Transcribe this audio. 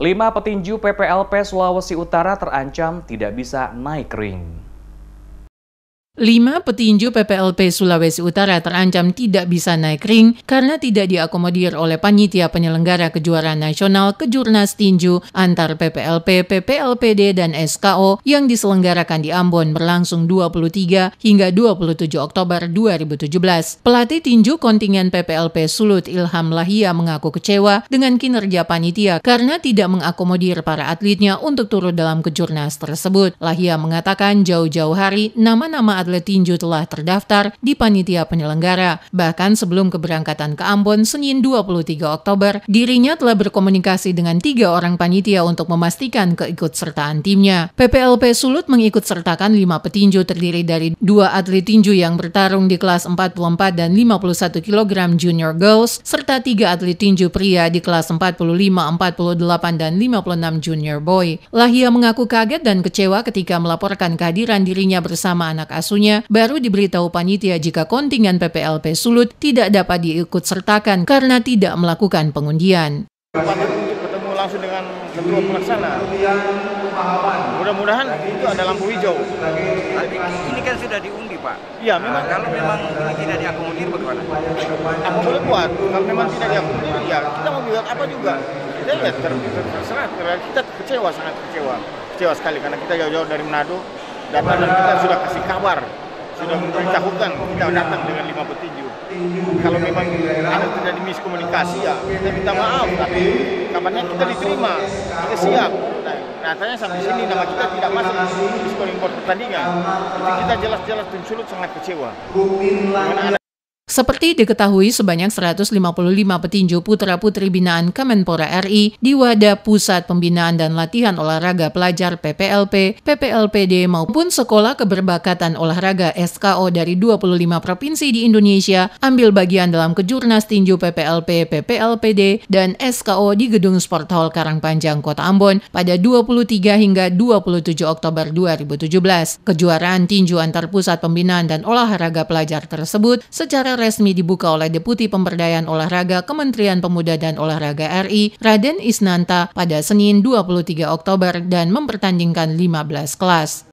Lima petinju PPLP Sulawesi Utara terancam tidak bisa naik ring. Lima petinju PPLP Sulawesi Utara terancam tidak bisa naik ring karena tidak diakomodir oleh panitia penyelenggara kejuaraan nasional kejurnas tinju antar PPLP, PPLPD, dan SKO yang diselenggarakan di Ambon berlangsung 23 hingga 27 Oktober 2017. Pelatih tinju kontingen PPLP Sulut Ilham Lahia mengaku kecewa dengan kinerja panitia karena tidak mengakomodir para atletnya untuk turut dalam kejurnas tersebut. Lahia mengatakan jauh-jauh hari nama-nama atlet atlet tinju telah terdaftar di panitia penyelenggara. Bahkan sebelum keberangkatan ke Ambon Senin 23 Oktober, dirinya telah berkomunikasi dengan tiga orang panitia untuk memastikan keikutsertaan timnya. PPLP Sulut mengikutsertakan lima petinju terdiri dari dua atlet tinju yang bertarung di kelas 44 dan 51 kg junior girls, serta tiga atlet tinju pria di kelas 45, 48, dan 56 junior boy. Lahia mengaku kaget dan kecewa ketika melaporkan kehadiran dirinya bersama anak asuhnya tentunya baru diberitahu panitia jika kontingen PPLP Sulut tidak dapat diikut sertakan karena tidak melakukan pengundian. Ketemu langsung dengan ketua pelaksana. Mudah-mudahan itu ada lampu hijau. ini kan sudah diundi, Pak. Iya, memang. Nah, kalau memang ini tidak diakomodir bagaimana? Aku boleh buat. Kalau memang tidak diakomodir, ya kita mau buat apa juga. Kita ya terserah. Kita kecewa, sangat kecewa. Kecewa sekali karena kita jauh-jauh dari Manado dan kita kan sudah kasih kabar sudah memberitahukan kita datang dengan lima petinju kalau memang ada terjadi miskomunikasi ya kita minta maaf tapi kabarnya kita diterima kita siap nah tanya sampai sini nama kita tidak masuk di skor impor pertandingan jadi kita jelas-jelas tim sulut sangat kecewa seperti diketahui, sebanyak 155 petinju putra-putri binaan Kemenpora RI di wadah Pusat Pembinaan dan Latihan Olahraga Pelajar PPLP, PPLPD maupun Sekolah Keberbakatan Olahraga SKO dari 25 provinsi di Indonesia ambil bagian dalam kejurnas tinju PPLP, PPLPD, dan SKO di Gedung Sport Hall Karangpanjang, Kota Ambon pada 23 hingga 27 Oktober 2017. Kejuaraan tinju antar pusat pembinaan dan olahraga pelajar tersebut secara resmi dibuka oleh Deputi Pemberdayaan Olahraga Kementerian Pemuda dan Olahraga RI, Raden Isnanta pada Senin 23 Oktober dan mempertandingkan 15 kelas.